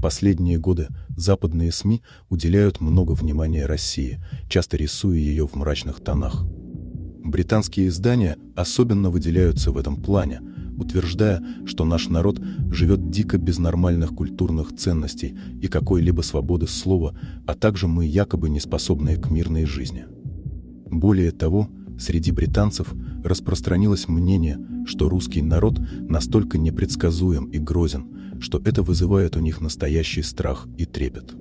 последние годы западные СМИ уделяют много внимания России, часто рисуя ее в мрачных тонах. Британские издания особенно выделяются в этом плане, утверждая, что наш народ живет дико без нормальных культурных ценностей и какой-либо свободы слова, а также мы якобы не способные к мирной жизни. Более того, среди британцев распространилось мнение, что русский народ настолько непредсказуем и грозен, что это вызывает у них настоящий страх и трепет.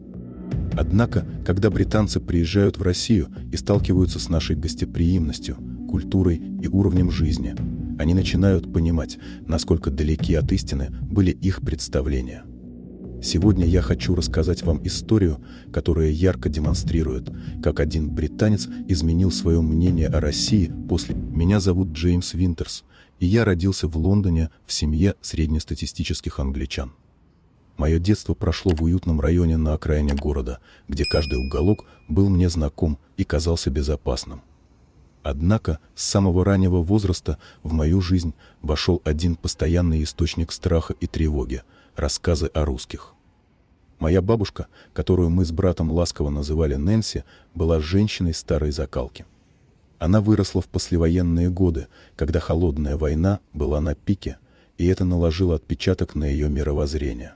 Однако, когда британцы приезжают в Россию и сталкиваются с нашей гостеприимностью, культурой и уровнем жизни, они начинают понимать, насколько далеки от истины были их представления. Сегодня я хочу рассказать вам историю, которая ярко демонстрирует, как один британец изменил свое мнение о России после «Меня зовут Джеймс Винтерс, и я родился в Лондоне в семье среднестатистических англичан». Мое детство прошло в уютном районе на окраине города, где каждый уголок был мне знаком и казался безопасным. Однако с самого раннего возраста в мою жизнь вошел один постоянный источник страха и тревоги – рассказы о русских. Моя бабушка, которую мы с братом ласково называли Нэнси, была женщиной старой закалки. Она выросла в послевоенные годы, когда холодная война была на пике, и это наложило отпечаток на ее мировоззрение.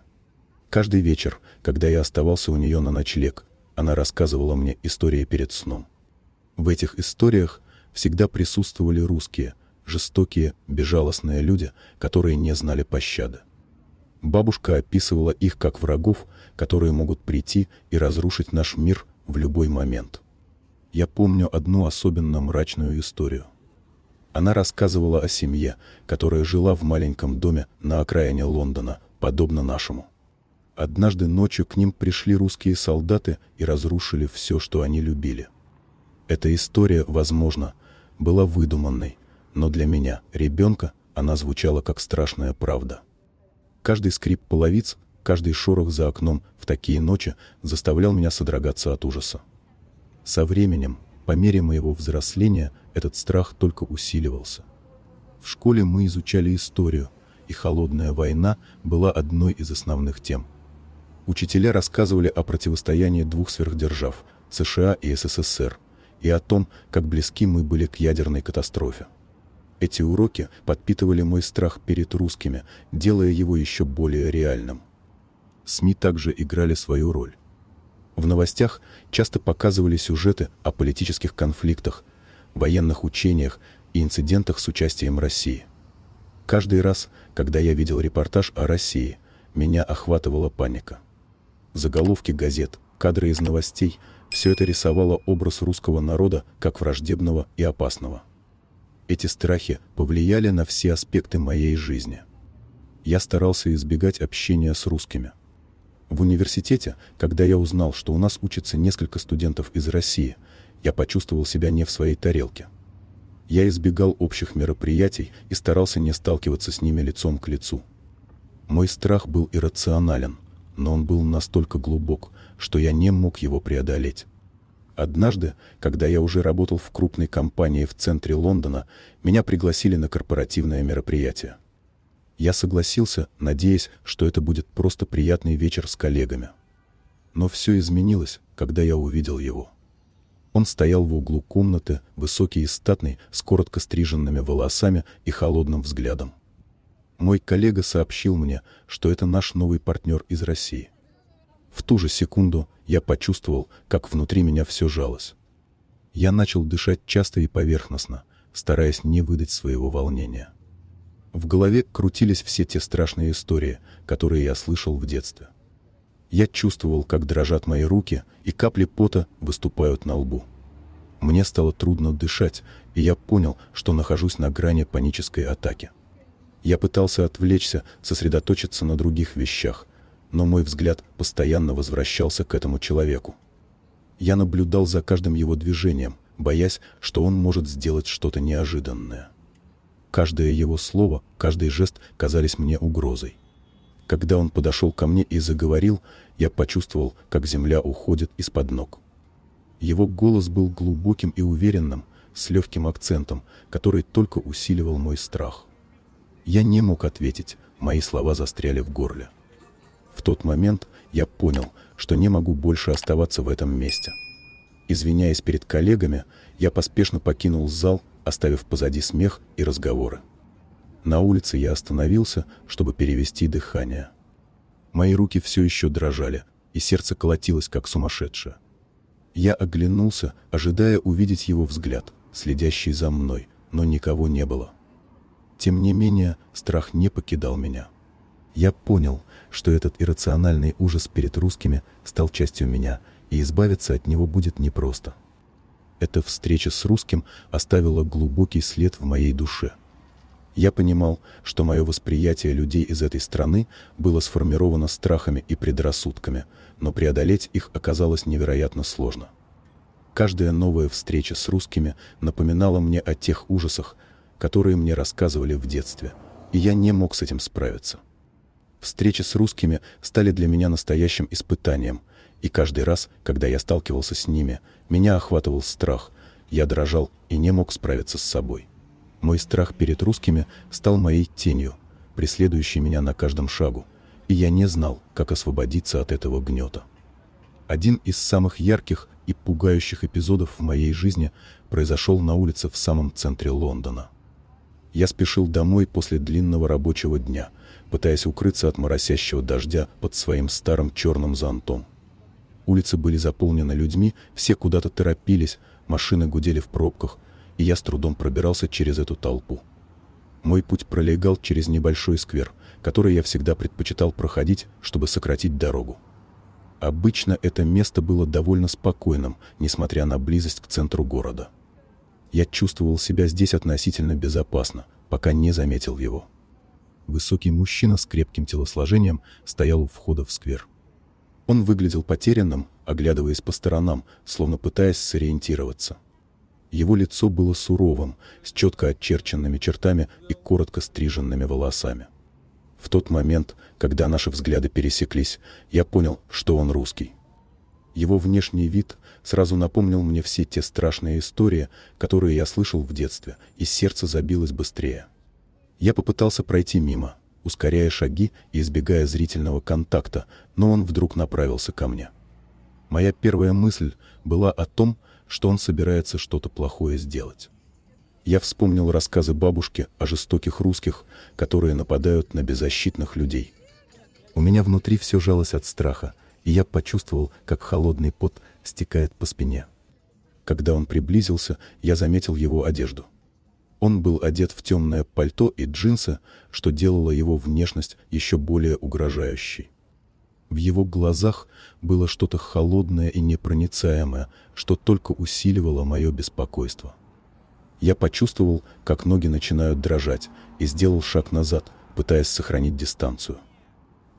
Каждый вечер, когда я оставался у нее на ночлег, она рассказывала мне истории перед сном. В этих историях всегда присутствовали русские, жестокие, безжалостные люди, которые не знали пощады. Бабушка описывала их как врагов, которые могут прийти и разрушить наш мир в любой момент. Я помню одну особенно мрачную историю. Она рассказывала о семье, которая жила в маленьком доме на окраине Лондона, подобно нашему. Однажды ночью к ним пришли русские солдаты и разрушили все, что они любили. Эта история, возможно, была выдуманной, но для меня, ребенка, она звучала как страшная правда. Каждый скрип половиц, каждый шорох за окном в такие ночи заставлял меня содрогаться от ужаса. Со временем, по мере моего взросления, этот страх только усиливался. В школе мы изучали историю, и холодная война была одной из основных тем – Учителя рассказывали о противостоянии двух сверхдержав – США и СССР, и о том, как близки мы были к ядерной катастрофе. Эти уроки подпитывали мой страх перед русскими, делая его еще более реальным. СМИ также играли свою роль. В новостях часто показывали сюжеты о политических конфликтах, военных учениях и инцидентах с участием России. Каждый раз, когда я видел репортаж о России, меня охватывала паника заголовки газет, кадры из новостей – все это рисовало образ русского народа как враждебного и опасного. Эти страхи повлияли на все аспекты моей жизни. Я старался избегать общения с русскими. В университете, когда я узнал, что у нас учатся несколько студентов из России, я почувствовал себя не в своей тарелке. Я избегал общих мероприятий и старался не сталкиваться с ними лицом к лицу. Мой страх был иррационален но он был настолько глубок, что я не мог его преодолеть. Однажды, когда я уже работал в крупной компании в центре Лондона, меня пригласили на корпоративное мероприятие. Я согласился, надеясь, что это будет просто приятный вечер с коллегами. Но все изменилось, когда я увидел его. Он стоял в углу комнаты, высокий и статный, с коротко стриженными волосами и холодным взглядом. Мой коллега сообщил мне, что это наш новый партнер из России. В ту же секунду я почувствовал, как внутри меня все жалось. Я начал дышать часто и поверхностно, стараясь не выдать своего волнения. В голове крутились все те страшные истории, которые я слышал в детстве. Я чувствовал, как дрожат мои руки, и капли пота выступают на лбу. Мне стало трудно дышать, и я понял, что нахожусь на грани панической атаки. Я пытался отвлечься, сосредоточиться на других вещах, но мой взгляд постоянно возвращался к этому человеку. Я наблюдал за каждым его движением, боясь, что он может сделать что-то неожиданное. Каждое его слово, каждый жест казались мне угрозой. Когда он подошел ко мне и заговорил, я почувствовал, как земля уходит из-под ног. Его голос был глубоким и уверенным, с легким акцентом, который только усиливал мой страх. Я не мог ответить, мои слова застряли в горле. В тот момент я понял, что не могу больше оставаться в этом месте. Извиняясь перед коллегами, я поспешно покинул зал, оставив позади смех и разговоры. На улице я остановился, чтобы перевести дыхание. Мои руки все еще дрожали, и сердце колотилось, как сумасшедшее. Я оглянулся, ожидая увидеть его взгляд, следящий за мной, но никого не было. Тем не менее, страх не покидал меня. Я понял, что этот иррациональный ужас перед русскими стал частью меня, и избавиться от него будет непросто. Эта встреча с русским оставила глубокий след в моей душе. Я понимал, что мое восприятие людей из этой страны было сформировано страхами и предрассудками, но преодолеть их оказалось невероятно сложно. Каждая новая встреча с русскими напоминала мне о тех ужасах, которые мне рассказывали в детстве, и я не мог с этим справиться. Встречи с русскими стали для меня настоящим испытанием, и каждый раз, когда я сталкивался с ними, меня охватывал страх, я дрожал и не мог справиться с собой. Мой страх перед русскими стал моей тенью, преследующей меня на каждом шагу, и я не знал, как освободиться от этого гнета. Один из самых ярких и пугающих эпизодов в моей жизни произошел на улице в самом центре Лондона. Я спешил домой после длинного рабочего дня, пытаясь укрыться от моросящего дождя под своим старым черным зонтом. Улицы были заполнены людьми, все куда-то торопились, машины гудели в пробках, и я с трудом пробирался через эту толпу. Мой путь пролегал через небольшой сквер, который я всегда предпочитал проходить, чтобы сократить дорогу. Обычно это место было довольно спокойным, несмотря на близость к центру города. Я чувствовал себя здесь относительно безопасно, пока не заметил его. Высокий мужчина с крепким телосложением стоял у входа в сквер. Он выглядел потерянным, оглядываясь по сторонам, словно пытаясь сориентироваться. Его лицо было суровым, с четко очерченными чертами и коротко стриженными волосами. В тот момент, когда наши взгляды пересеклись, я понял, что он русский. Его внешний вид сразу напомнил мне все те страшные истории, которые я слышал в детстве, и сердце забилось быстрее. Я попытался пройти мимо, ускоряя шаги и избегая зрительного контакта, но он вдруг направился ко мне. Моя первая мысль была о том, что он собирается что-то плохое сделать. Я вспомнил рассказы бабушки о жестоких русских, которые нападают на беззащитных людей. У меня внутри все жалось от страха, и я почувствовал, как холодный пот стекает по спине. Когда он приблизился, я заметил его одежду. Он был одет в темное пальто и джинсы, что делало его внешность еще более угрожающей. В его глазах было что-то холодное и непроницаемое, что только усиливало мое беспокойство. Я почувствовал, как ноги начинают дрожать, и сделал шаг назад, пытаясь сохранить дистанцию.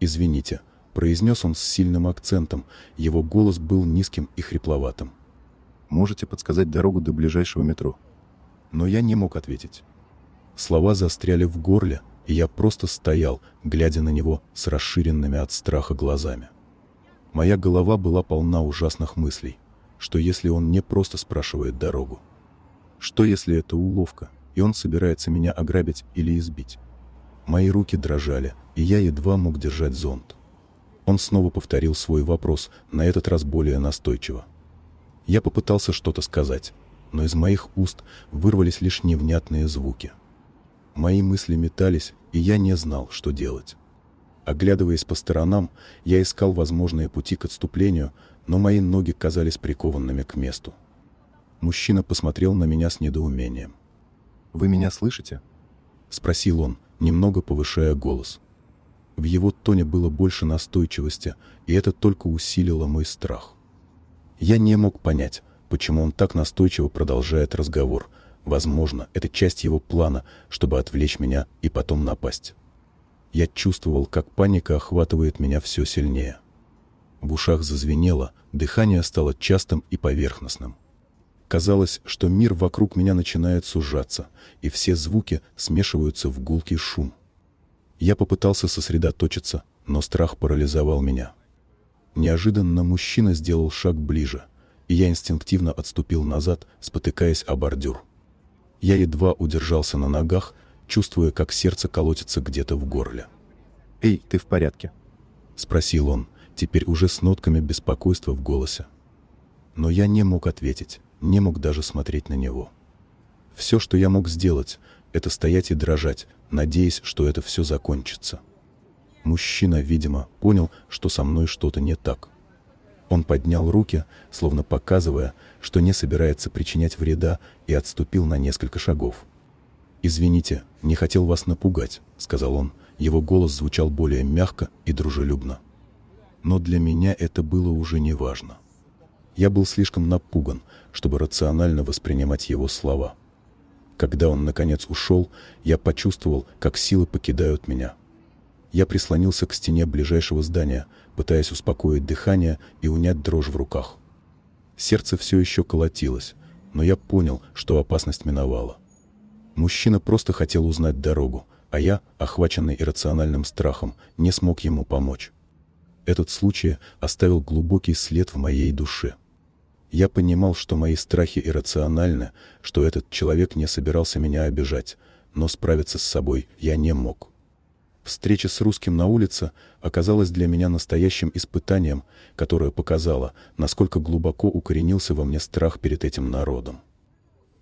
«Извините», произнес он с сильным акцентом, его голос был низким и хрипловатым. «Можете подсказать дорогу до ближайшего метро?» Но я не мог ответить. Слова застряли в горле, и я просто стоял, глядя на него с расширенными от страха глазами. Моя голова была полна ужасных мыслей, что если он не просто спрашивает дорогу? Что если это уловка, и он собирается меня ограбить или избить? Мои руки дрожали, и я едва мог держать зонт. Он снова повторил свой вопрос, на этот раз более настойчиво. Я попытался что-то сказать, но из моих уст вырвались лишь невнятные звуки. Мои мысли метались, и я не знал, что делать. Оглядываясь по сторонам, я искал возможные пути к отступлению, но мои ноги казались прикованными к месту. Мужчина посмотрел на меня с недоумением. «Вы меня слышите?» — спросил он, немного повышая голос. В его тоне было больше настойчивости, и это только усилило мой страх. Я не мог понять, почему он так настойчиво продолжает разговор. Возможно, это часть его плана, чтобы отвлечь меня и потом напасть. Я чувствовал, как паника охватывает меня все сильнее. В ушах зазвенело, дыхание стало частым и поверхностным. Казалось, что мир вокруг меня начинает сужаться, и все звуки смешиваются в гулкий шум. Я попытался сосредоточиться, но страх парализовал меня. Неожиданно мужчина сделал шаг ближе, и я инстинктивно отступил назад, спотыкаясь о бордюр. Я едва удержался на ногах, чувствуя, как сердце колотится где-то в горле. «Эй, ты в порядке?» — спросил он, теперь уже с нотками беспокойства в голосе. Но я не мог ответить, не мог даже смотреть на него. Все, что я мог сделать, это стоять и дрожать, надеясь, что это все закончится. Мужчина, видимо, понял, что со мной что-то не так. Он поднял руки, словно показывая, что не собирается причинять вреда, и отступил на несколько шагов. «Извините, не хотел вас напугать», — сказал он. Его голос звучал более мягко и дружелюбно. Но для меня это было уже не важно. Я был слишком напуган, чтобы рационально воспринимать его слова. Когда он, наконец, ушел, я почувствовал, как силы покидают меня. Я прислонился к стене ближайшего здания, пытаясь успокоить дыхание и унять дрожь в руках. Сердце все еще колотилось, но я понял, что опасность миновала. Мужчина просто хотел узнать дорогу, а я, охваченный иррациональным страхом, не смог ему помочь. Этот случай оставил глубокий след в моей душе. Я понимал, что мои страхи иррациональны, что этот человек не собирался меня обижать, но справиться с собой я не мог. Встреча с русским на улице оказалась для меня настоящим испытанием, которое показало, насколько глубоко укоренился во мне страх перед этим народом.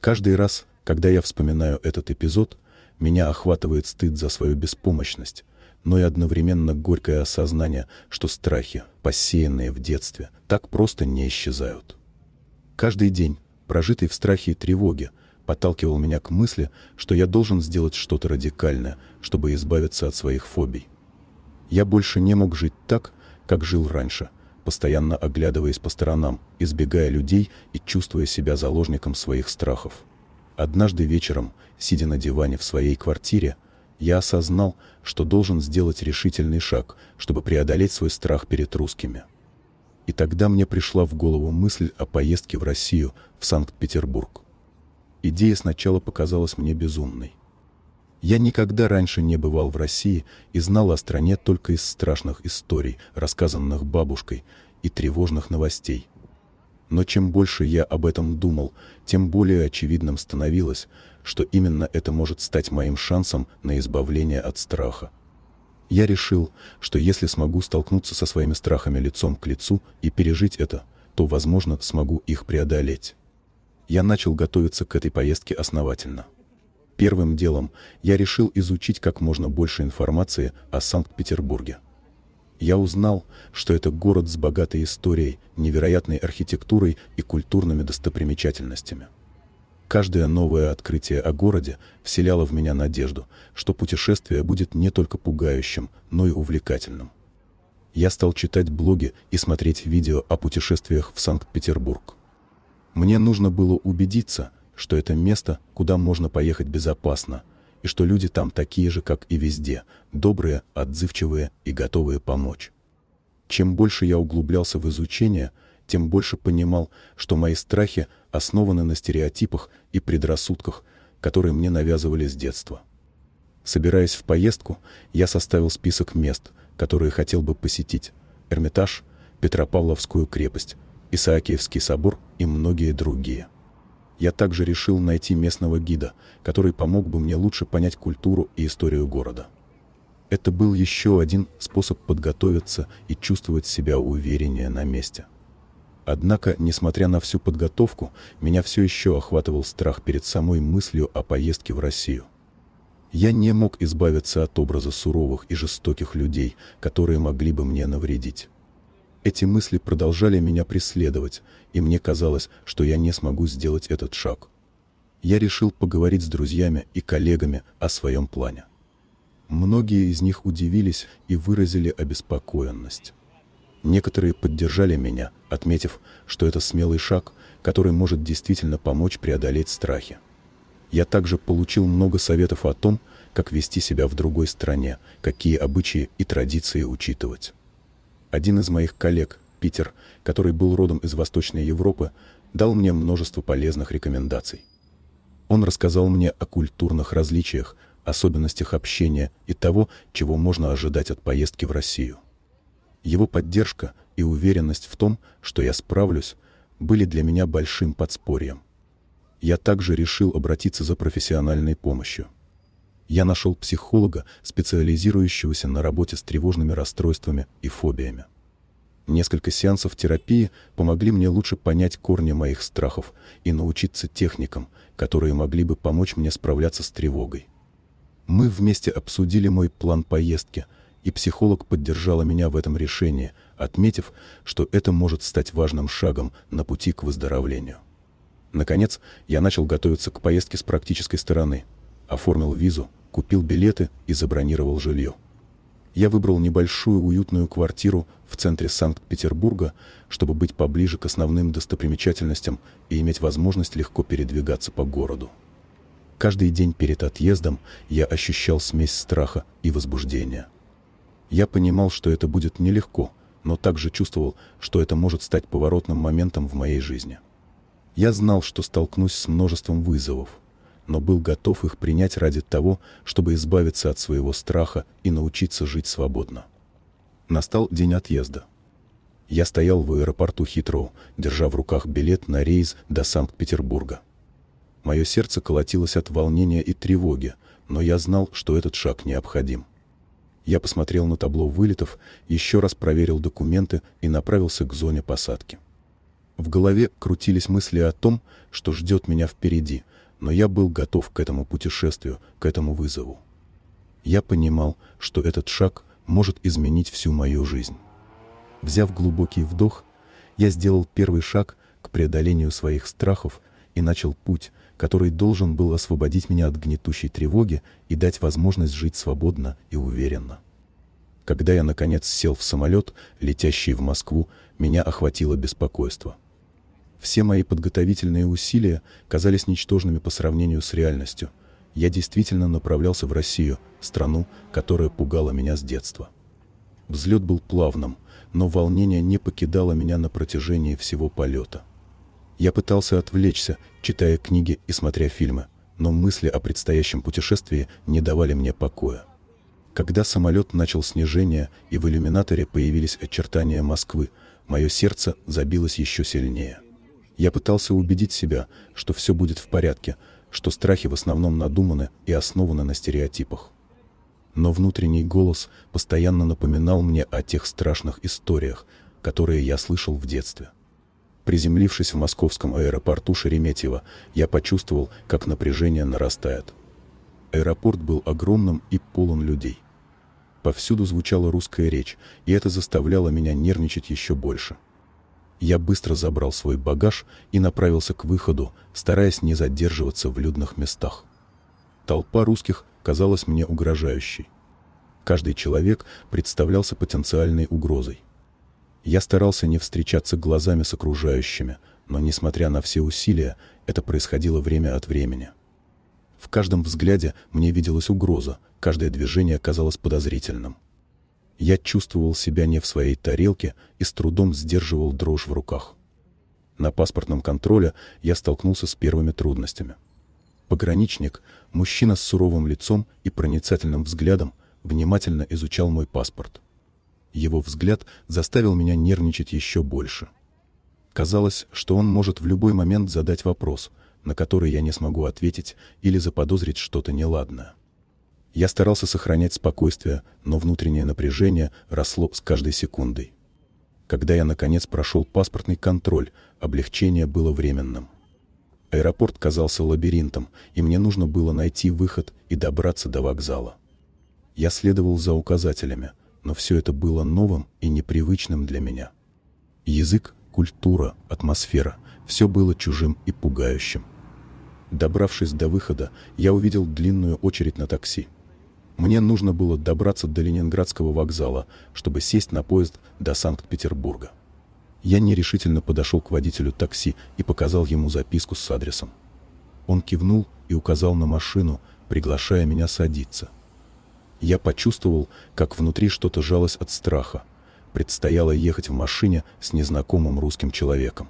Каждый раз, когда я вспоминаю этот эпизод, меня охватывает стыд за свою беспомощность, но и одновременно горькое осознание, что страхи, посеянные в детстве, так просто не исчезают. Каждый день, прожитый в страхе и тревоге, подталкивал меня к мысли, что я должен сделать что-то радикальное, чтобы избавиться от своих фобий. Я больше не мог жить так, как жил раньше, постоянно оглядываясь по сторонам, избегая людей и чувствуя себя заложником своих страхов. Однажды вечером, сидя на диване в своей квартире, я осознал, что должен сделать решительный шаг, чтобы преодолеть свой страх перед русскими. И тогда мне пришла в голову мысль о поездке в Россию, в Санкт-Петербург. Идея сначала показалась мне безумной. Я никогда раньше не бывал в России и знал о стране только из страшных историй, рассказанных бабушкой, и тревожных новостей. Но чем больше я об этом думал, тем более очевидным становилось, что именно это может стать моим шансом на избавление от страха я решил, что если смогу столкнуться со своими страхами лицом к лицу и пережить это, то, возможно, смогу их преодолеть. Я начал готовиться к этой поездке основательно. Первым делом я решил изучить как можно больше информации о Санкт-Петербурге. Я узнал, что это город с богатой историей, невероятной архитектурой и культурными достопримечательностями. Каждое новое открытие о городе вселяло в меня надежду, что путешествие будет не только пугающим, но и увлекательным. Я стал читать блоги и смотреть видео о путешествиях в Санкт-Петербург. Мне нужно было убедиться, что это место, куда можно поехать безопасно, и что люди там такие же, как и везде, добрые, отзывчивые и готовые помочь. Чем больше я углублялся в изучение, тем больше понимал, что мои страхи – основаны на стереотипах и предрассудках, которые мне навязывали с детства. Собираясь в поездку, я составил список мест, которые хотел бы посетить. Эрмитаж, Петропавловскую крепость, Исаакиевский собор и многие другие. Я также решил найти местного гида, который помог бы мне лучше понять культуру и историю города. Это был еще один способ подготовиться и чувствовать себя увереннее на месте. Однако, несмотря на всю подготовку, меня все еще охватывал страх перед самой мыслью о поездке в Россию. Я не мог избавиться от образа суровых и жестоких людей, которые могли бы мне навредить. Эти мысли продолжали меня преследовать, и мне казалось, что я не смогу сделать этот шаг. Я решил поговорить с друзьями и коллегами о своем плане. Многие из них удивились и выразили обеспокоенность. Некоторые поддержали меня, отметив, что это смелый шаг, который может действительно помочь преодолеть страхи. Я также получил много советов о том, как вести себя в другой стране, какие обычаи и традиции учитывать. Один из моих коллег, Питер, который был родом из Восточной Европы, дал мне множество полезных рекомендаций. Он рассказал мне о культурных различиях, особенностях общения и того, чего можно ожидать от поездки в Россию. Его поддержка и уверенность в том, что я справлюсь, были для меня большим подспорьем. Я также решил обратиться за профессиональной помощью. Я нашел психолога, специализирующегося на работе с тревожными расстройствами и фобиями. Несколько сеансов терапии помогли мне лучше понять корни моих страхов и научиться техникам, которые могли бы помочь мне справляться с тревогой. Мы вместе обсудили мой план поездки – и психолог поддержала меня в этом решении, отметив, что это может стать важным шагом на пути к выздоровлению. Наконец, я начал готовиться к поездке с практической стороны. Оформил визу, купил билеты и забронировал жилье. Я выбрал небольшую уютную квартиру в центре Санкт-Петербурга, чтобы быть поближе к основным достопримечательностям и иметь возможность легко передвигаться по городу. Каждый день перед отъездом я ощущал смесь страха и возбуждения – я понимал, что это будет нелегко, но также чувствовал, что это может стать поворотным моментом в моей жизни. Я знал, что столкнусь с множеством вызовов, но был готов их принять ради того, чтобы избавиться от своего страха и научиться жить свободно. Настал день отъезда. Я стоял в аэропорту Хитроу, держа в руках билет на рейс до Санкт-Петербурга. Мое сердце колотилось от волнения и тревоги, но я знал, что этот шаг необходим. Я посмотрел на табло вылетов, еще раз проверил документы и направился к зоне посадки. В голове крутились мысли о том, что ждет меня впереди, но я был готов к этому путешествию, к этому вызову. Я понимал, что этот шаг может изменить всю мою жизнь. Взяв глубокий вдох, я сделал первый шаг к преодолению своих страхов и начал путь, который должен был освободить меня от гнетущей тревоги и дать возможность жить свободно и уверенно. Когда я, наконец, сел в самолет, летящий в Москву, меня охватило беспокойство. Все мои подготовительные усилия казались ничтожными по сравнению с реальностью. Я действительно направлялся в Россию, страну, которая пугала меня с детства. Взлет был плавным, но волнение не покидало меня на протяжении всего полета. Я пытался отвлечься, читая книги и смотря фильмы, но мысли о предстоящем путешествии не давали мне покоя. Когда самолет начал снижение и в иллюминаторе появились очертания Москвы, мое сердце забилось еще сильнее. Я пытался убедить себя, что все будет в порядке, что страхи в основном надуманы и основаны на стереотипах. Но внутренний голос постоянно напоминал мне о тех страшных историях, которые я слышал в детстве. Приземлившись в московском аэропорту Шереметьево, я почувствовал, как напряжение нарастает. Аэропорт был огромным и полон людей. Повсюду звучала русская речь, и это заставляло меня нервничать еще больше. Я быстро забрал свой багаж и направился к выходу, стараясь не задерживаться в людных местах. Толпа русских казалась мне угрожающей. Каждый человек представлялся потенциальной угрозой. Я старался не встречаться глазами с окружающими, но, несмотря на все усилия, это происходило время от времени. В каждом взгляде мне виделась угроза, каждое движение казалось подозрительным. Я чувствовал себя не в своей тарелке и с трудом сдерживал дрожь в руках. На паспортном контроле я столкнулся с первыми трудностями. Пограничник, мужчина с суровым лицом и проницательным взглядом, внимательно изучал мой паспорт – его взгляд заставил меня нервничать еще больше. Казалось, что он может в любой момент задать вопрос, на который я не смогу ответить или заподозрить что-то неладное. Я старался сохранять спокойствие, но внутреннее напряжение росло с каждой секундой. Когда я, наконец, прошел паспортный контроль, облегчение было временным. Аэропорт казался лабиринтом, и мне нужно было найти выход и добраться до вокзала. Я следовал за указателями, но все это было новым и непривычным для меня. Язык, культура, атмосфера – все было чужим и пугающим. Добравшись до выхода, я увидел длинную очередь на такси. Мне нужно было добраться до Ленинградского вокзала, чтобы сесть на поезд до Санкт-Петербурга. Я нерешительно подошел к водителю такси и показал ему записку с адресом. Он кивнул и указал на машину, приглашая меня садиться – я почувствовал, как внутри что-то жалось от страха. Предстояло ехать в машине с незнакомым русским человеком.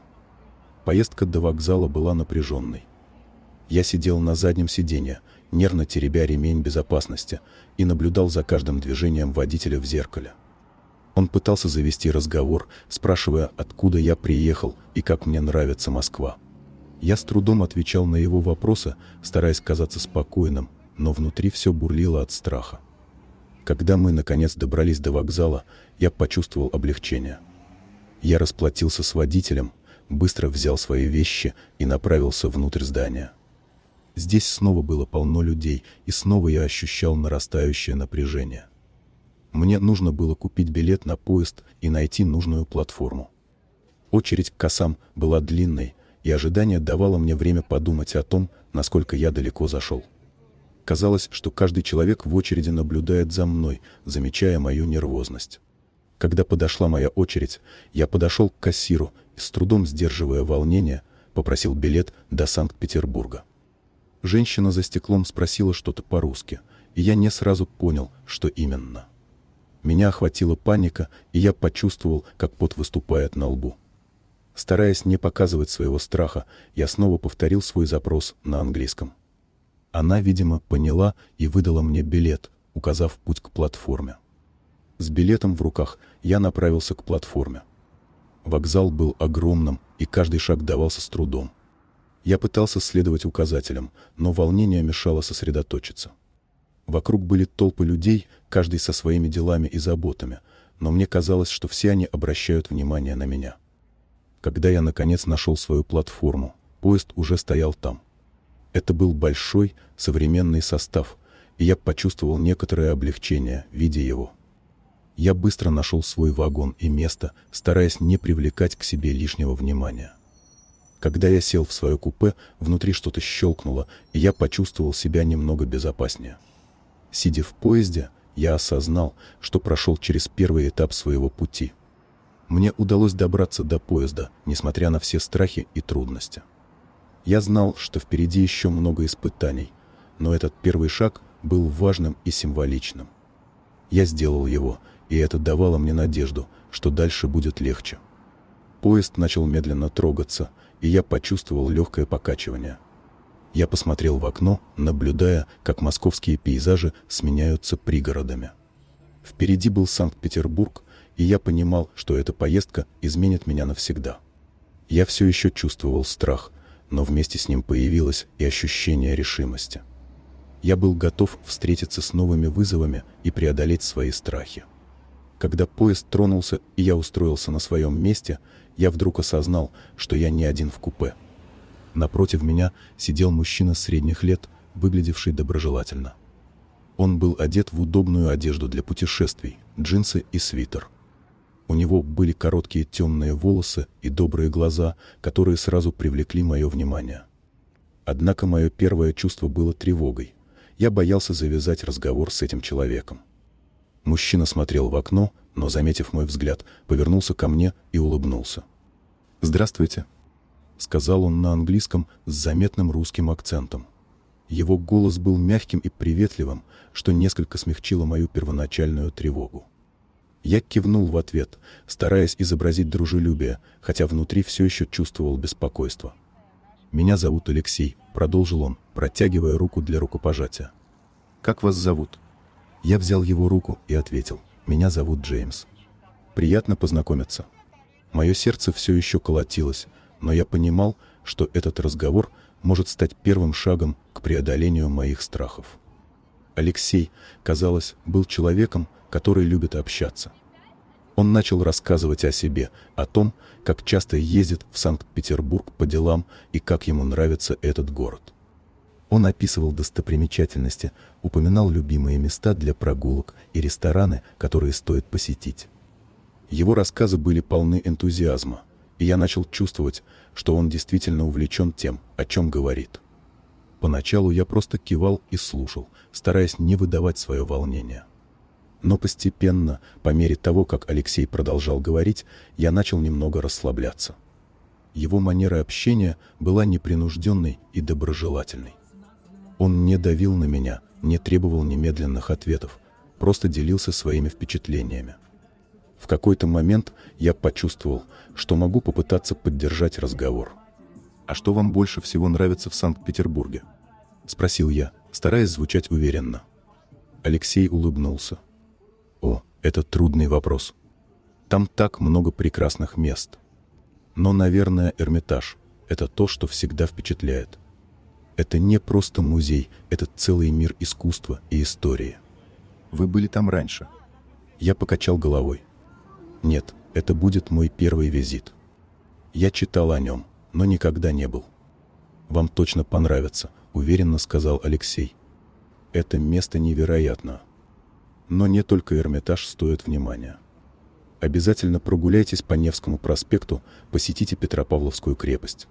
Поездка до вокзала была напряженной. Я сидел на заднем сиденье, нервно теребя ремень безопасности, и наблюдал за каждым движением водителя в зеркале. Он пытался завести разговор, спрашивая, откуда я приехал и как мне нравится Москва. Я с трудом отвечал на его вопросы, стараясь казаться спокойным, но внутри все бурлило от страха. Когда мы, наконец, добрались до вокзала, я почувствовал облегчение. Я расплатился с водителем, быстро взял свои вещи и направился внутрь здания. Здесь снова было полно людей, и снова я ощущал нарастающее напряжение. Мне нужно было купить билет на поезд и найти нужную платформу. Очередь к косам была длинной, и ожидание давало мне время подумать о том, насколько я далеко зашел. Казалось, что каждый человек в очереди наблюдает за мной, замечая мою нервозность. Когда подошла моя очередь, я подошел к кассиру и, с трудом сдерживая волнение, попросил билет до Санкт-Петербурга. Женщина за стеклом спросила что-то по-русски, и я не сразу понял, что именно. Меня охватила паника, и я почувствовал, как пот выступает на лбу. Стараясь не показывать своего страха, я снова повторил свой запрос на английском. Она, видимо, поняла и выдала мне билет, указав путь к платформе. С билетом в руках я направился к платформе. Вокзал был огромным, и каждый шаг давался с трудом. Я пытался следовать указателям, но волнение мешало сосредоточиться. Вокруг были толпы людей, каждый со своими делами и заботами, но мне казалось, что все они обращают внимание на меня. Когда я, наконец, нашел свою платформу, поезд уже стоял там. Это был большой, современный состав, и я почувствовал некоторое облегчение, видя его. Я быстро нашел свой вагон и место, стараясь не привлекать к себе лишнего внимания. Когда я сел в свое купе, внутри что-то щелкнуло, и я почувствовал себя немного безопаснее. Сидя в поезде, я осознал, что прошел через первый этап своего пути. Мне удалось добраться до поезда, несмотря на все страхи и трудности. Я знал, что впереди еще много испытаний, но этот первый шаг был важным и символичным. Я сделал его, и это давало мне надежду, что дальше будет легче. Поезд начал медленно трогаться, и я почувствовал легкое покачивание. Я посмотрел в окно, наблюдая, как московские пейзажи сменяются пригородами. Впереди был Санкт-Петербург, и я понимал, что эта поездка изменит меня навсегда. Я все еще чувствовал страх – но вместе с ним появилось и ощущение решимости. Я был готов встретиться с новыми вызовами и преодолеть свои страхи. Когда поезд тронулся и я устроился на своем месте, я вдруг осознал, что я не один в купе. Напротив меня сидел мужчина средних лет, выглядевший доброжелательно. Он был одет в удобную одежду для путешествий, джинсы и свитер. У него были короткие темные волосы и добрые глаза, которые сразу привлекли мое внимание. Однако мое первое чувство было тревогой. Я боялся завязать разговор с этим человеком. Мужчина смотрел в окно, но, заметив мой взгляд, повернулся ко мне и улыбнулся. «Здравствуйте», — сказал он на английском с заметным русским акцентом. Его голос был мягким и приветливым, что несколько смягчило мою первоначальную тревогу. Я кивнул в ответ, стараясь изобразить дружелюбие, хотя внутри все еще чувствовал беспокойство. «Меня зовут Алексей», — продолжил он, протягивая руку для рукопожатия. «Как вас зовут?» Я взял его руку и ответил. «Меня зовут Джеймс». «Приятно познакомиться». Мое сердце все еще колотилось, но я понимал, что этот разговор может стать первым шагом к преодолению моих страхов. Алексей, казалось, был человеком, которые любят общаться. Он начал рассказывать о себе, о том, как часто ездит в Санкт-Петербург по делам и как ему нравится этот город. Он описывал достопримечательности, упоминал любимые места для прогулок и рестораны, которые стоит посетить. Его рассказы были полны энтузиазма, и я начал чувствовать, что он действительно увлечен тем, о чем говорит. Поначалу я просто кивал и слушал, стараясь не выдавать свое волнение – но постепенно, по мере того, как Алексей продолжал говорить, я начал немного расслабляться. Его манера общения была непринужденной и доброжелательной. Он не давил на меня, не требовал немедленных ответов, просто делился своими впечатлениями. В какой-то момент я почувствовал, что могу попытаться поддержать разговор. «А что вам больше всего нравится в Санкт-Петербурге?» – спросил я, стараясь звучать уверенно. Алексей улыбнулся. О, это трудный вопрос. Там так много прекрасных мест. Но, наверное, Эрмитаж – это то, что всегда впечатляет. Это не просто музей, это целый мир искусства и истории. Вы были там раньше? Я покачал головой. Нет, это будет мой первый визит. Я читал о нем, но никогда не был. Вам точно понравится, уверенно сказал Алексей. Это место невероятно. Но не только Эрмитаж стоит внимания. Обязательно прогуляйтесь по Невскому проспекту, посетите Петропавловскую крепость.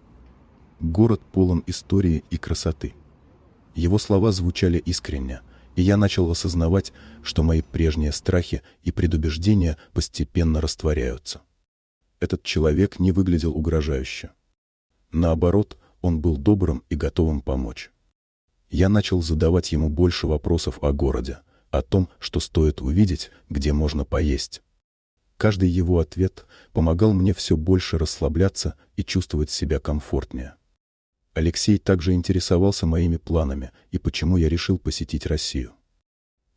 Город полон истории и красоты. Его слова звучали искренне, и я начал осознавать, что мои прежние страхи и предубеждения постепенно растворяются. Этот человек не выглядел угрожающе. Наоборот, он был добрым и готовым помочь. Я начал задавать ему больше вопросов о городе – о том, что стоит увидеть, где можно поесть. Каждый его ответ помогал мне все больше расслабляться и чувствовать себя комфортнее. Алексей также интересовался моими планами и почему я решил посетить Россию.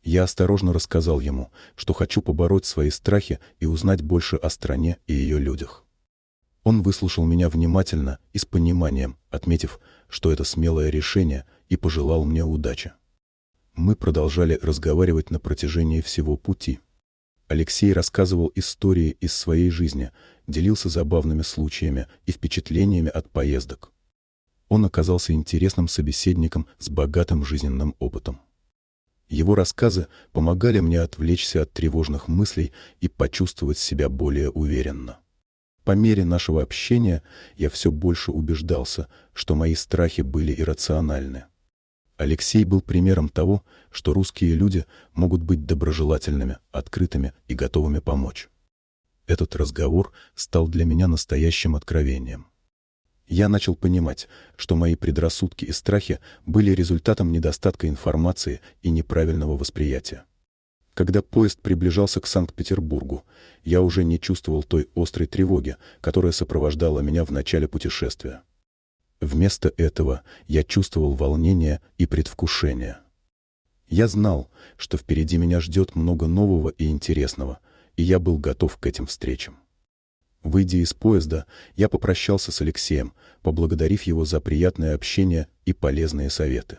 Я осторожно рассказал ему, что хочу побороть свои страхи и узнать больше о стране и ее людях. Он выслушал меня внимательно и с пониманием, отметив, что это смелое решение, и пожелал мне удачи. Мы продолжали разговаривать на протяжении всего пути. Алексей рассказывал истории из своей жизни, делился забавными случаями и впечатлениями от поездок. Он оказался интересным собеседником с богатым жизненным опытом. Его рассказы помогали мне отвлечься от тревожных мыслей и почувствовать себя более уверенно. По мере нашего общения я все больше убеждался, что мои страхи были иррациональны. Алексей был примером того, что русские люди могут быть доброжелательными, открытыми и готовыми помочь. Этот разговор стал для меня настоящим откровением. Я начал понимать, что мои предрассудки и страхи были результатом недостатка информации и неправильного восприятия. Когда поезд приближался к Санкт-Петербургу, я уже не чувствовал той острой тревоги, которая сопровождала меня в начале путешествия. Вместо этого я чувствовал волнение и предвкушение. Я знал, что впереди меня ждет много нового и интересного, и я был готов к этим встречам. Выйдя из поезда, я попрощался с Алексеем, поблагодарив его за приятное общение и полезные советы.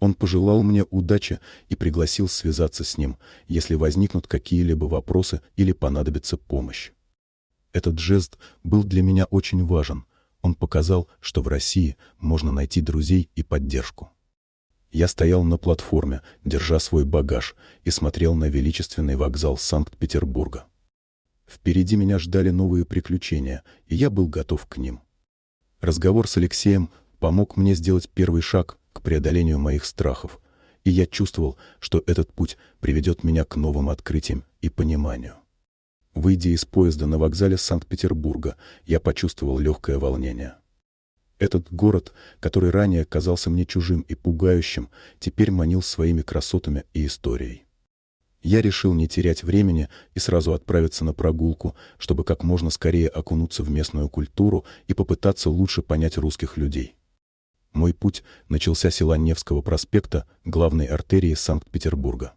Он пожелал мне удачи и пригласил связаться с ним, если возникнут какие-либо вопросы или понадобится помощь. Этот жест был для меня очень важен — он показал, что в России можно найти друзей и поддержку. Я стоял на платформе, держа свой багаж, и смотрел на величественный вокзал Санкт-Петербурга. Впереди меня ждали новые приключения, и я был готов к ним. Разговор с Алексеем помог мне сделать первый шаг к преодолению моих страхов, и я чувствовал, что этот путь приведет меня к новым открытиям и пониманию. Выйдя из поезда на вокзале Санкт-Петербурга, я почувствовал легкое волнение. Этот город, который ранее казался мне чужим и пугающим, теперь манил своими красотами и историей. Я решил не терять времени и сразу отправиться на прогулку, чтобы как можно скорее окунуться в местную культуру и попытаться лучше понять русских людей. Мой путь начался с Иланевского проспекта, главной артерии Санкт-Петербурга.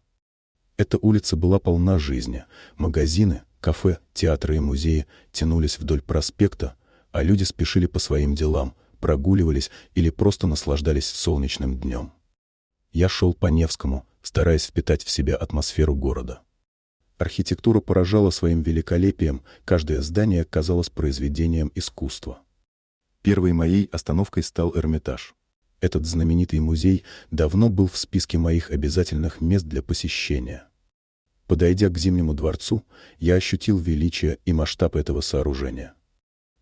Эта улица была полна жизни. Магазины, Кафе, театры и музеи тянулись вдоль проспекта, а люди спешили по своим делам, прогуливались или просто наслаждались солнечным днем. Я шел по Невскому, стараясь впитать в себя атмосферу города. Архитектура поражала своим великолепием, каждое здание казалось произведением искусства. Первой моей остановкой стал Эрмитаж. Этот знаменитый музей давно был в списке моих обязательных мест для посещения. Подойдя к Зимнему дворцу, я ощутил величие и масштаб этого сооружения.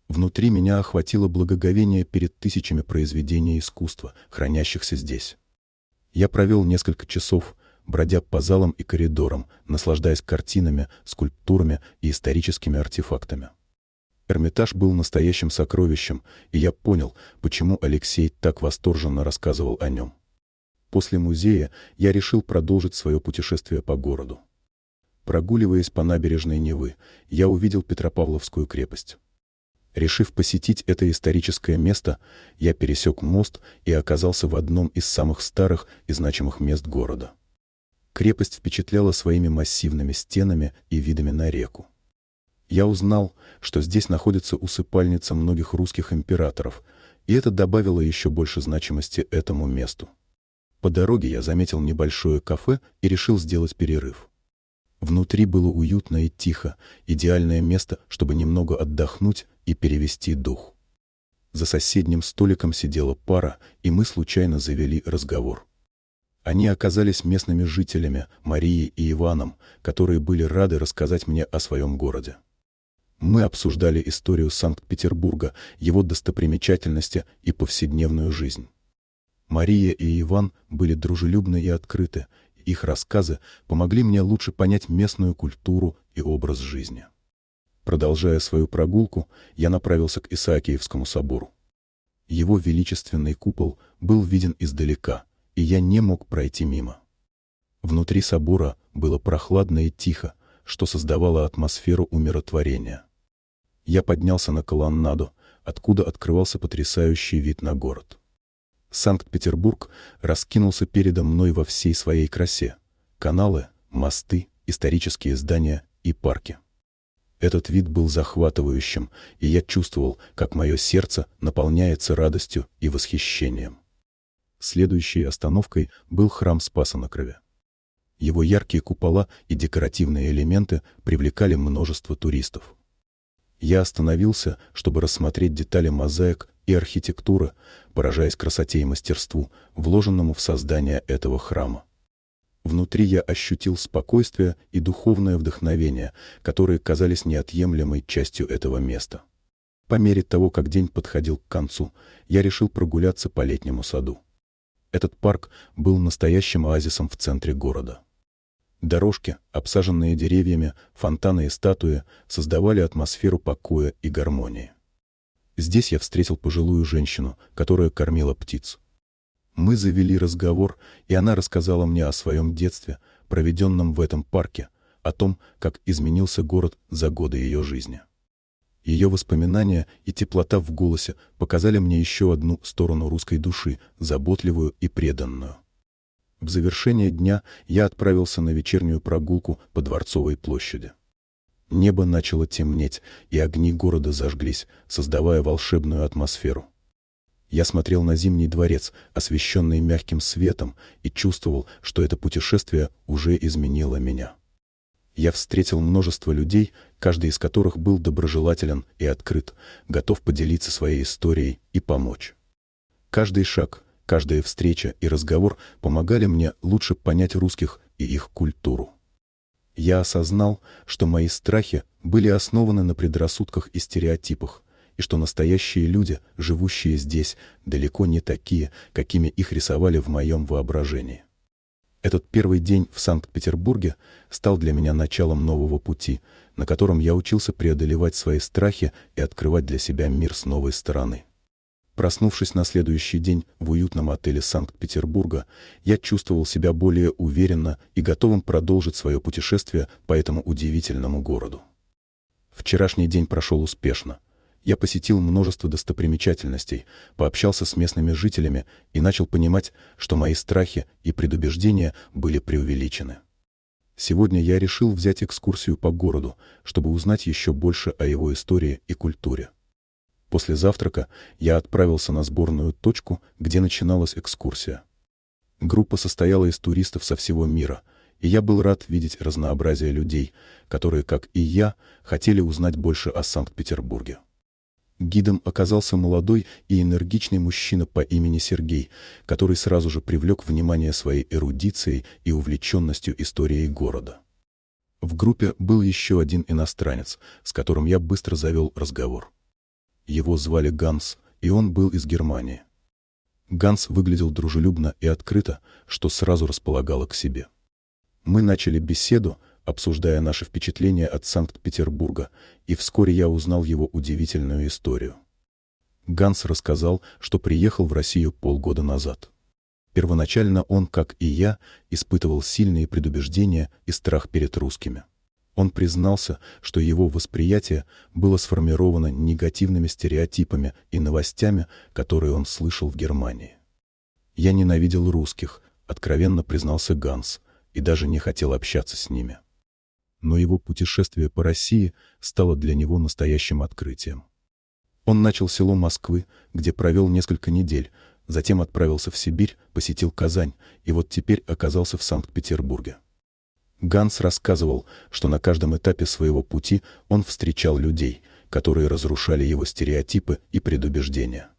Внутри меня охватило благоговение перед тысячами произведений искусства, хранящихся здесь. Я провел несколько часов, бродя по залам и коридорам, наслаждаясь картинами, скульптурами и историческими артефактами. Эрмитаж был настоящим сокровищем, и я понял, почему Алексей так восторженно рассказывал о нем. После музея я решил продолжить свое путешествие по городу. Прогуливаясь по набережной Невы, я увидел Петропавловскую крепость. Решив посетить это историческое место, я пересек мост и оказался в одном из самых старых и значимых мест города. Крепость впечатляла своими массивными стенами и видами на реку. Я узнал, что здесь находится усыпальница многих русских императоров, и это добавило еще больше значимости этому месту. По дороге я заметил небольшое кафе и решил сделать перерыв. Внутри было уютно и тихо, идеальное место, чтобы немного отдохнуть и перевести дух. За соседним столиком сидела пара, и мы случайно завели разговор. Они оказались местными жителями, Марией и Иваном, которые были рады рассказать мне о своем городе. Мы обсуждали историю Санкт-Петербурга, его достопримечательности и повседневную жизнь. Мария и Иван были дружелюбны и открыты, их рассказы помогли мне лучше понять местную культуру и образ жизни. Продолжая свою прогулку, я направился к Исаакиевскому собору. Его величественный купол был виден издалека, и я не мог пройти мимо. Внутри собора было прохладно и тихо, что создавало атмосферу умиротворения. Я поднялся на колоннаду, откуда открывался потрясающий вид на город. Санкт-Петербург раскинулся передо мной во всей своей красе. Каналы, мосты, исторические здания и парки. Этот вид был захватывающим, и я чувствовал, как мое сердце наполняется радостью и восхищением. Следующей остановкой был храм Спаса на Крови. Его яркие купола и декоративные элементы привлекали множество туристов. Я остановился, чтобы рассмотреть детали мозаик и архитектура, поражаясь красоте и мастерству, вложенному в создание этого храма. Внутри я ощутил спокойствие и духовное вдохновение, которые казались неотъемлемой частью этого места. По мере того, как день подходил к концу, я решил прогуляться по летнему саду. Этот парк был настоящим оазисом в центре города. Дорожки, обсаженные деревьями, фонтаны и статуи создавали атмосферу покоя и гармонии. Здесь я встретил пожилую женщину, которая кормила птиц. Мы завели разговор, и она рассказала мне о своем детстве, проведенном в этом парке, о том, как изменился город за годы ее жизни. Ее воспоминания и теплота в голосе показали мне еще одну сторону русской души, заботливую и преданную. В завершение дня я отправился на вечернюю прогулку по Дворцовой площади. Небо начало темнеть, и огни города зажглись, создавая волшебную атмосферу. Я смотрел на Зимний дворец, освещенный мягким светом, и чувствовал, что это путешествие уже изменило меня. Я встретил множество людей, каждый из которых был доброжелателен и открыт, готов поделиться своей историей и помочь. Каждый шаг, каждая встреча и разговор помогали мне лучше понять русских и их культуру. Я осознал, что мои страхи были основаны на предрассудках и стереотипах, и что настоящие люди, живущие здесь, далеко не такие, какими их рисовали в моем воображении. Этот первый день в Санкт-Петербурге стал для меня началом нового пути, на котором я учился преодолевать свои страхи и открывать для себя мир с новой стороны. Проснувшись на следующий день в уютном отеле Санкт-Петербурга, я чувствовал себя более уверенно и готовым продолжить свое путешествие по этому удивительному городу. Вчерашний день прошел успешно. Я посетил множество достопримечательностей, пообщался с местными жителями и начал понимать, что мои страхи и предубеждения были преувеличены. Сегодня я решил взять экскурсию по городу, чтобы узнать еще больше о его истории и культуре. После завтрака я отправился на сборную точку, где начиналась экскурсия. Группа состояла из туристов со всего мира, и я был рад видеть разнообразие людей, которые, как и я, хотели узнать больше о Санкт-Петербурге. Гидом оказался молодой и энергичный мужчина по имени Сергей, который сразу же привлек внимание своей эрудицией и увлеченностью историей города. В группе был еще один иностранец, с которым я быстро завел разговор. Его звали Ганс, и он был из Германии. Ганс выглядел дружелюбно и открыто, что сразу располагало к себе. Мы начали беседу, обсуждая наши впечатления от Санкт-Петербурга, и вскоре я узнал его удивительную историю. Ганс рассказал, что приехал в Россию полгода назад. Первоначально он, как и я, испытывал сильные предубеждения и страх перед русскими. Он признался, что его восприятие было сформировано негативными стереотипами и новостями, которые он слышал в Германии. «Я ненавидел русских», — откровенно признался Ганс, и даже не хотел общаться с ними. Но его путешествие по России стало для него настоящим открытием. Он начал село Москвы, где провел несколько недель, затем отправился в Сибирь, посетил Казань и вот теперь оказался в Санкт-Петербурге. Ганс рассказывал, что на каждом этапе своего пути он встречал людей, которые разрушали его стереотипы и предубеждения.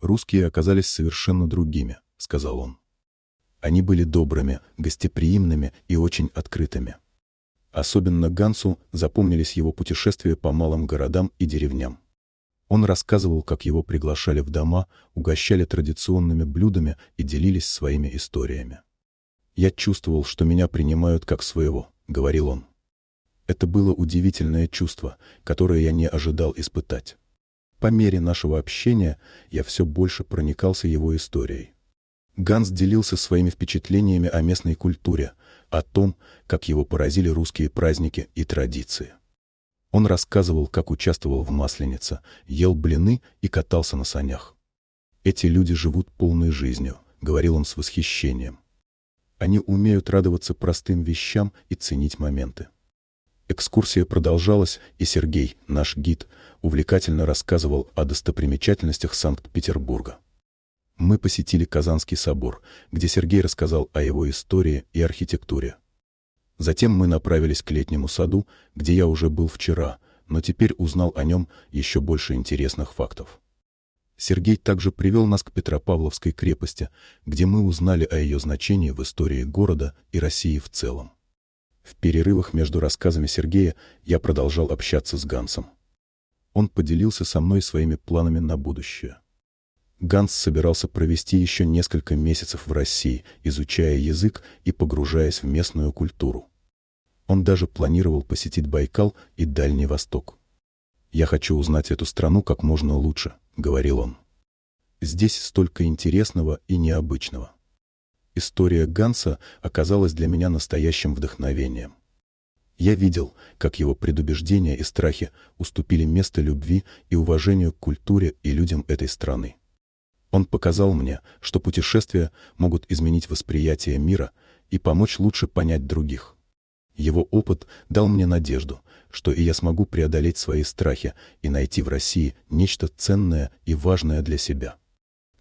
«Русские оказались совершенно другими», — сказал он. Они были добрыми, гостеприимными и очень открытыми. Особенно Гансу запомнились его путешествия по малым городам и деревням. Он рассказывал, как его приглашали в дома, угощали традиционными блюдами и делились своими историями. «Я чувствовал, что меня принимают как своего», — говорил он. Это было удивительное чувство, которое я не ожидал испытать. По мере нашего общения я все больше проникался его историей. Ганс делился своими впечатлениями о местной культуре, о том, как его поразили русские праздники и традиции. Он рассказывал, как участвовал в Масленице, ел блины и катался на санях. «Эти люди живут полной жизнью», — говорил он с восхищением. Они умеют радоваться простым вещам и ценить моменты. Экскурсия продолжалась, и Сергей, наш гид, увлекательно рассказывал о достопримечательностях Санкт-Петербурга. Мы посетили Казанский собор, где Сергей рассказал о его истории и архитектуре. Затем мы направились к летнему саду, где я уже был вчера, но теперь узнал о нем еще больше интересных фактов. Сергей также привел нас к Петропавловской крепости, где мы узнали о ее значении в истории города и России в целом. В перерывах между рассказами Сергея я продолжал общаться с Гансом. Он поделился со мной своими планами на будущее. Ганс собирался провести еще несколько месяцев в России, изучая язык и погружаясь в местную культуру. Он даже планировал посетить Байкал и Дальний Восток. «Я хочу узнать эту страну как можно лучше», — говорил он. «Здесь столько интересного и необычного. История Ганса оказалась для меня настоящим вдохновением. Я видел, как его предубеждения и страхи уступили место любви и уважению к культуре и людям этой страны. Он показал мне, что путешествия могут изменить восприятие мира и помочь лучше понять других. Его опыт дал мне надежду, что и я смогу преодолеть свои страхи и найти в России нечто ценное и важное для себя.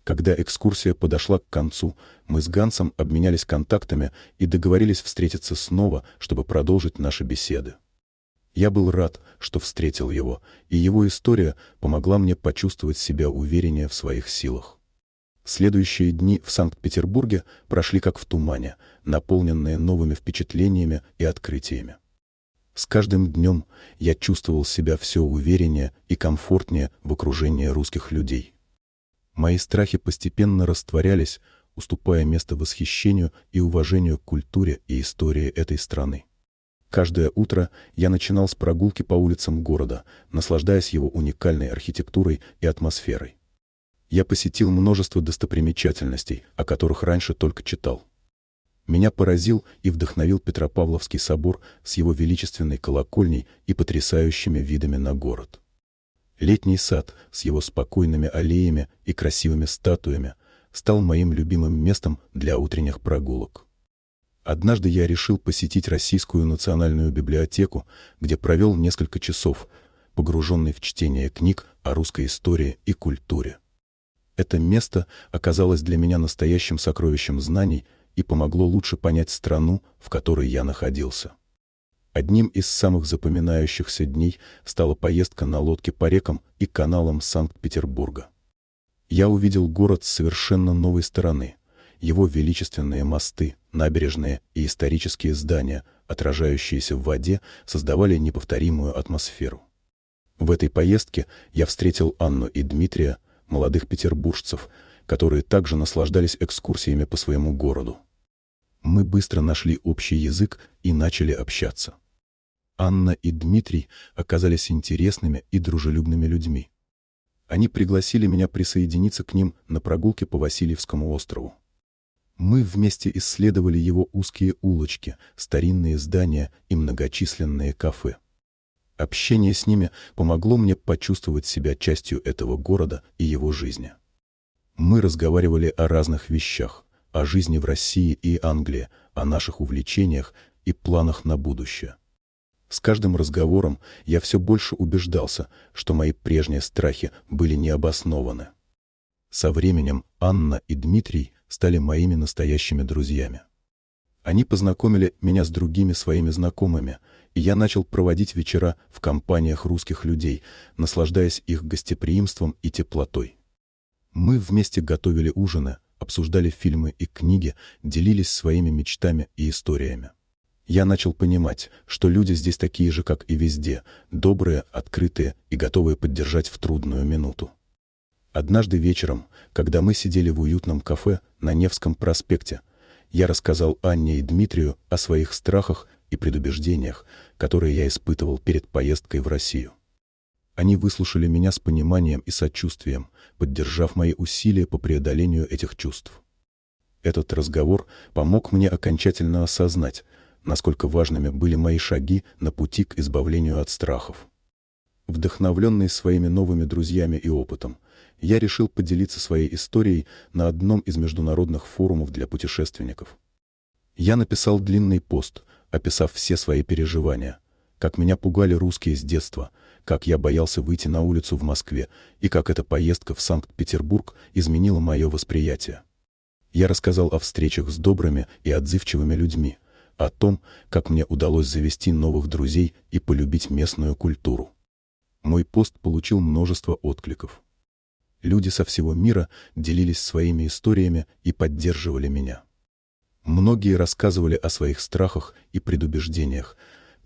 Когда экскурсия подошла к концу, мы с Гансом обменялись контактами и договорились встретиться снова, чтобы продолжить наши беседы. Я был рад, что встретил его, и его история помогла мне почувствовать себя увереннее в своих силах. Следующие дни в Санкт-Петербурге прошли как в тумане, наполненные новыми впечатлениями и открытиями. С каждым днем я чувствовал себя все увереннее и комфортнее в окружении русских людей. Мои страхи постепенно растворялись, уступая место восхищению и уважению к культуре и истории этой страны. Каждое утро я начинал с прогулки по улицам города, наслаждаясь его уникальной архитектурой и атмосферой. Я посетил множество достопримечательностей, о которых раньше только читал. Меня поразил и вдохновил Петропавловский собор с его величественной колокольней и потрясающими видами на город. Летний сад с его спокойными аллеями и красивыми статуями стал моим любимым местом для утренних прогулок. Однажды я решил посетить Российскую национальную библиотеку, где провел несколько часов, погруженный в чтение книг о русской истории и культуре. Это место оказалось для меня настоящим сокровищем знаний – и помогло лучше понять страну, в которой я находился. Одним из самых запоминающихся дней стала поездка на лодке по рекам и каналам Санкт-Петербурга. Я увидел город с совершенно новой стороны. Его величественные мосты, набережные и исторические здания, отражающиеся в воде, создавали неповторимую атмосферу. В этой поездке я встретил Анну и Дмитрия, молодых петербуржцев, которые также наслаждались экскурсиями по своему городу мы быстро нашли общий язык и начали общаться. Анна и Дмитрий оказались интересными и дружелюбными людьми. Они пригласили меня присоединиться к ним на прогулке по Васильевскому острову. Мы вместе исследовали его узкие улочки, старинные здания и многочисленные кафе. Общение с ними помогло мне почувствовать себя частью этого города и его жизни. Мы разговаривали о разных вещах о жизни в России и Англии, о наших увлечениях и планах на будущее. С каждым разговором я все больше убеждался, что мои прежние страхи были необоснованы. Со временем Анна и Дмитрий стали моими настоящими друзьями. Они познакомили меня с другими своими знакомыми, и я начал проводить вечера в компаниях русских людей, наслаждаясь их гостеприимством и теплотой. Мы вместе готовили ужины, обсуждали фильмы и книги, делились своими мечтами и историями. Я начал понимать, что люди здесь такие же, как и везде, добрые, открытые и готовые поддержать в трудную минуту. Однажды вечером, когда мы сидели в уютном кафе на Невском проспекте, я рассказал Анне и Дмитрию о своих страхах и предубеждениях, которые я испытывал перед поездкой в Россию. Они выслушали меня с пониманием и сочувствием, поддержав мои усилия по преодолению этих чувств. Этот разговор помог мне окончательно осознать, насколько важными были мои шаги на пути к избавлению от страхов. Вдохновленный своими новыми друзьями и опытом, я решил поделиться своей историей на одном из международных форумов для путешественников. Я написал длинный пост, описав все свои переживания, как меня пугали русские с детства — как я боялся выйти на улицу в Москве и как эта поездка в Санкт-Петербург изменила мое восприятие. Я рассказал о встречах с добрыми и отзывчивыми людьми, о том, как мне удалось завести новых друзей и полюбить местную культуру. Мой пост получил множество откликов. Люди со всего мира делились своими историями и поддерживали меня. Многие рассказывали о своих страхах и предубеждениях,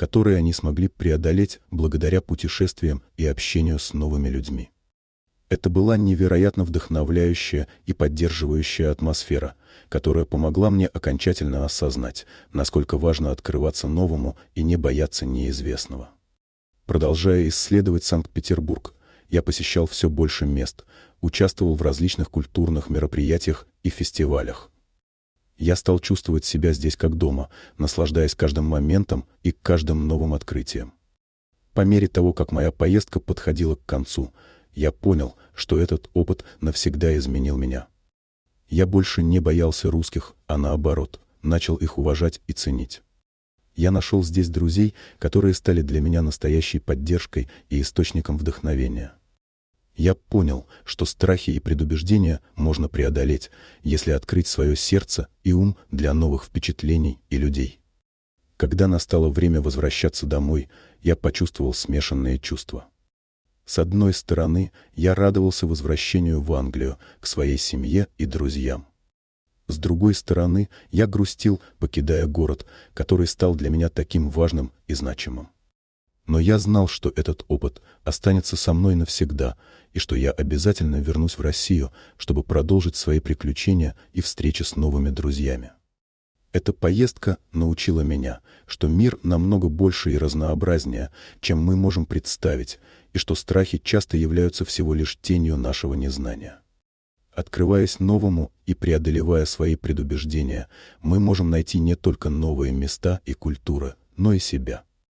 которые они смогли преодолеть благодаря путешествиям и общению с новыми людьми. Это была невероятно вдохновляющая и поддерживающая атмосфера, которая помогла мне окончательно осознать, насколько важно открываться новому и не бояться неизвестного. Продолжая исследовать Санкт-Петербург, я посещал все больше мест, участвовал в различных культурных мероприятиях и фестивалях, я стал чувствовать себя здесь как дома, наслаждаясь каждым моментом и каждым новым открытием. По мере того, как моя поездка подходила к концу, я понял, что этот опыт навсегда изменил меня. Я больше не боялся русских, а наоборот, начал их уважать и ценить. Я нашел здесь друзей, которые стали для меня настоящей поддержкой и источником вдохновения я понял, что страхи и предубеждения можно преодолеть, если открыть свое сердце и ум для новых впечатлений и людей. Когда настало время возвращаться домой, я почувствовал смешанные чувства. С одной стороны, я радовался возвращению в Англию, к своей семье и друзьям. С другой стороны, я грустил, покидая город, который стал для меня таким важным и значимым но я знал, что этот опыт останется со мной навсегда и что я обязательно вернусь в Россию, чтобы продолжить свои приключения и встречи с новыми друзьями. Эта поездка научила меня, что мир намного больше и разнообразнее, чем мы можем представить, и что страхи часто являются всего лишь тенью нашего незнания. Открываясь новому и преодолевая свои предубеждения, мы можем найти не только новые места и культуры, но и себя.